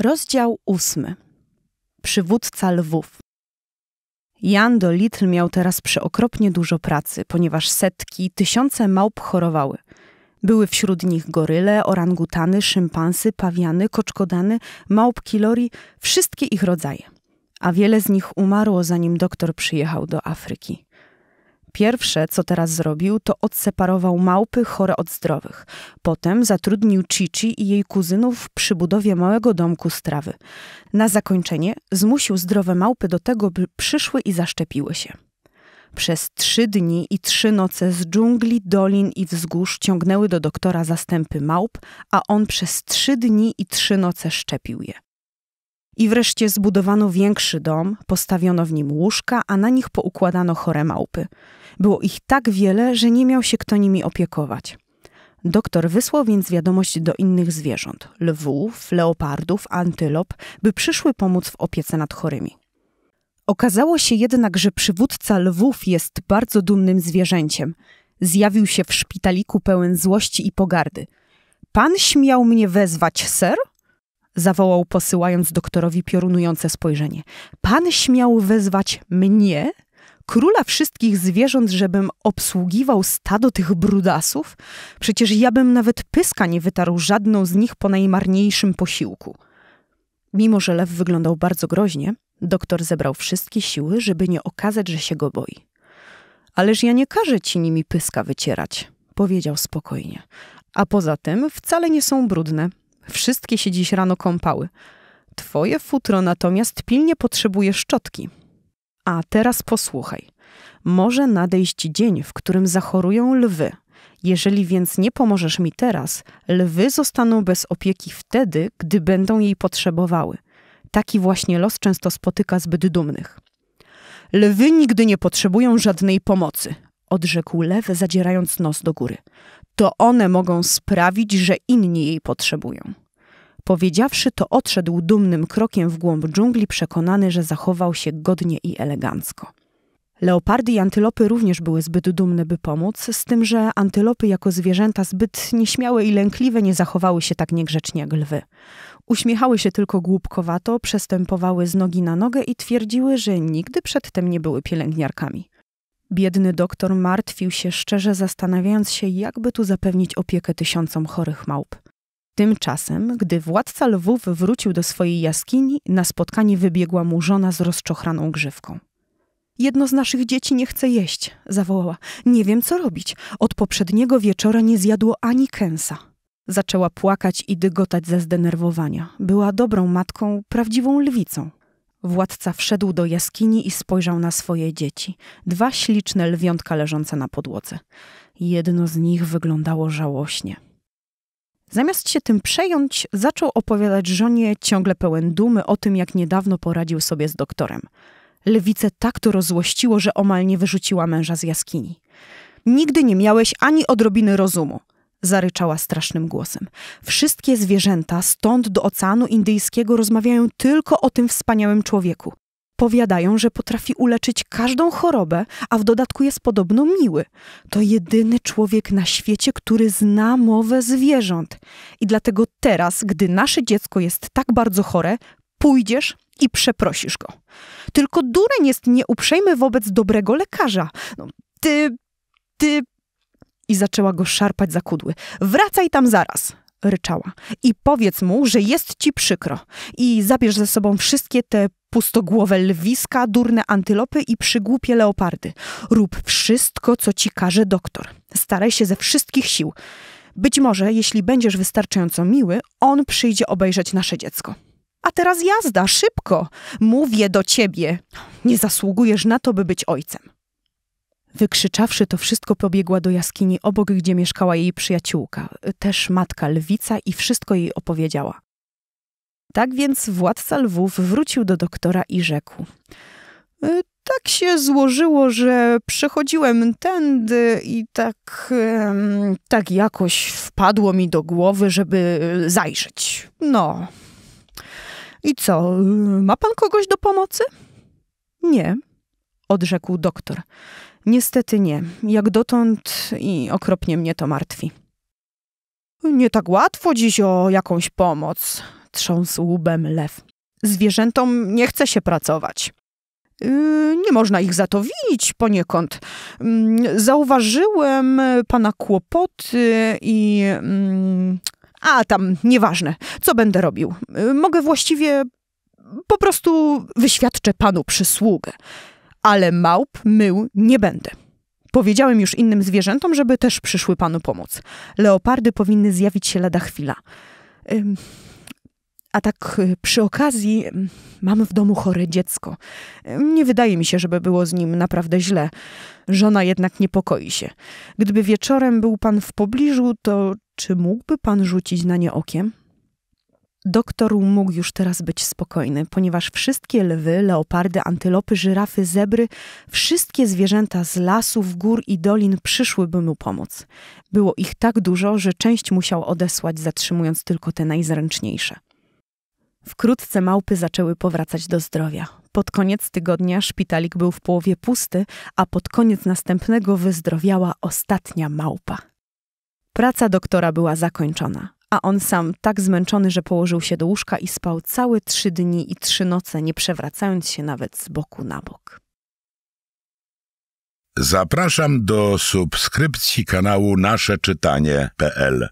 Rozdział ósmy. Przywódca lwów. Jan do Little miał teraz przeokropnie dużo pracy, ponieważ setki, tysiące małp chorowały. Były wśród nich goryle, orangutany, szympansy, pawiany, koczkodany, małpki lori, wszystkie ich rodzaje. A wiele z nich umarło, zanim doktor przyjechał do Afryki. Pierwsze, co teraz zrobił, to odseparował małpy chore od zdrowych. Potem zatrudnił Cici i jej kuzynów przy budowie małego domku z trawy. Na zakończenie zmusił zdrowe małpy do tego, by przyszły i zaszczepiły się. Przez trzy dni i trzy noce z dżungli, dolin i wzgórz ciągnęły do doktora zastępy małp, a on przez trzy dni i trzy noce szczepił je. I wreszcie zbudowano większy dom, postawiono w nim łóżka, a na nich poukładano chore małpy. Było ich tak wiele, że nie miał się kto nimi opiekować. Doktor wysłał więc wiadomość do innych zwierząt lwów, leopardów, antylop by przyszły pomóc w opiece nad chorymi. Okazało się jednak, że przywódca lwów jest bardzo dumnym zwierzęciem. Zjawił się w szpitaliku pełen złości i pogardy. Pan śmiał mnie wezwać, ser? zawołał, posyłając doktorowi piorunujące spojrzenie. Pan śmiał wezwać mnie, króla wszystkich zwierząt, żebym obsługiwał stado tych brudasów? Przecież ja bym nawet pyska nie wytarł żadną z nich po najmarniejszym posiłku. Mimo, że lew wyglądał bardzo groźnie, doktor zebrał wszystkie siły, żeby nie okazać, że się go boi. Ależ ja nie każę ci nimi pyska wycierać, powiedział spokojnie. A poza tym wcale nie są brudne. Wszystkie się dziś rano kąpały. Twoje futro natomiast pilnie potrzebuje szczotki. A teraz posłuchaj. Może nadejść dzień, w którym zachorują lwy. Jeżeli więc nie pomożesz mi teraz, lwy zostaną bez opieki wtedy, gdy będą jej potrzebowały. Taki właśnie los często spotyka zbyt dumnych. Lwy nigdy nie potrzebują żadnej pomocy, odrzekł lew, zadzierając nos do góry. To one mogą sprawić, że inni jej potrzebują. Powiedziawszy to, odszedł dumnym krokiem w głąb dżungli, przekonany, że zachował się godnie i elegancko. Leopardy i antylopy również były zbyt dumne, by pomóc, z tym, że antylopy jako zwierzęta zbyt nieśmiałe i lękliwe nie zachowały się tak niegrzecznie jak lwy. Uśmiechały się tylko głupkowato, przestępowały z nogi na nogę i twierdziły, że nigdy przedtem nie były pielęgniarkami. Biedny doktor martwił się szczerze, zastanawiając się, jakby tu zapewnić opiekę tysiącom chorych małp. Tymczasem, gdy władca lwów wrócił do swojej jaskini, na spotkanie wybiegła mu żona z rozczochraną grzywką. Jedno z naszych dzieci nie chce jeść, zawołała. Nie wiem, co robić. Od poprzedniego wieczora nie zjadło ani kęsa. Zaczęła płakać i dygotać ze zdenerwowania. Była dobrą matką, prawdziwą lwicą. Władca wszedł do jaskini i spojrzał na swoje dzieci. Dwa śliczne lwiątka leżące na podłodze. Jedno z nich wyglądało żałośnie. Zamiast się tym przejąć, zaczął opowiadać żonie ciągle pełen dumy o tym, jak niedawno poradził sobie z doktorem. Lwice tak to rozłościło, że omal nie wyrzuciła męża z jaskini. Nigdy nie miałeś ani odrobiny rozumu zaryczała strasznym głosem. Wszystkie zwierzęta stąd do Oceanu Indyjskiego rozmawiają tylko o tym wspaniałym człowieku. Powiadają, że potrafi uleczyć każdą chorobę, a w dodatku jest podobno miły. To jedyny człowiek na świecie, który zna mowę zwierząt. I dlatego teraz, gdy nasze dziecko jest tak bardzo chore, pójdziesz i przeprosisz go. Tylko dureń jest nieuprzejmy wobec dobrego lekarza. No, ty, ty i zaczęła go szarpać za kudły. Wracaj tam zaraz! ryczała. I powiedz mu, że jest ci przykro. I zabierz ze sobą wszystkie te pustogłowe lwiska, durne antylopy i przygłupie leopardy. Rób wszystko, co ci każe doktor. Staraj się ze wszystkich sił. Być może, jeśli będziesz wystarczająco miły, on przyjdzie obejrzeć nasze dziecko. A teraz jazda, szybko! Mówię do ciebie. Nie zasługujesz na to, by być ojcem. Wykrzyczawszy to wszystko, pobiegła do jaskini obok, gdzie mieszkała jej przyjaciółka, też matka lwica, i wszystko jej opowiedziała. Tak więc władca lwów wrócił do doktora i rzekł: y, Tak się złożyło, że przechodziłem tędy i tak, tak jakoś wpadło mi do głowy, żeby zajrzeć. No. I co, y, ma pan kogoś do pomocy? Nie, odrzekł doktor. Niestety nie. Jak dotąd i okropnie mnie to martwi. Nie tak łatwo dziś o jakąś pomoc, trząsł łbem lew. Zwierzętom nie chce się pracować. Yy, nie można ich za to winić poniekąd. Mm, zauważyłem pana kłopoty i. Mm, a tam, nieważne, co będę robił. Yy, mogę właściwie po prostu wyświadczę panu przysługę ale małp mył nie będę. Powiedziałem już innym zwierzętom, żeby też przyszły panu pomóc. Leopardy powinny zjawić się lada chwila. a tak y, przy okazji, mam w domu chore dziecko. Nie wydaje mi się, żeby było z nim naprawdę źle. Żona jednak niepokoi się. Gdyby wieczorem był pan w pobliżu, to czy mógłby pan rzucić na nie okiem? Doktor mógł już teraz być spokojny, ponieważ wszystkie lwy, leopardy, antylopy, żyrafy, zebry, wszystkie zwierzęta z lasów, gór i dolin przyszłyby mu pomóc. Było ich tak dużo, że część musiał odesłać, zatrzymując tylko te najzręczniejsze. Wkrótce małpy zaczęły powracać do zdrowia. Pod koniec tygodnia szpitalik był w połowie pusty, a pod koniec następnego wyzdrowiała ostatnia małpa. Praca doktora była zakończona a on sam tak zmęczony, że położył się do łóżka i spał całe trzy dni i trzy noce, nie przewracając się nawet z boku na bok. Zapraszam do subskrypcji kanału nasze czytanie.pl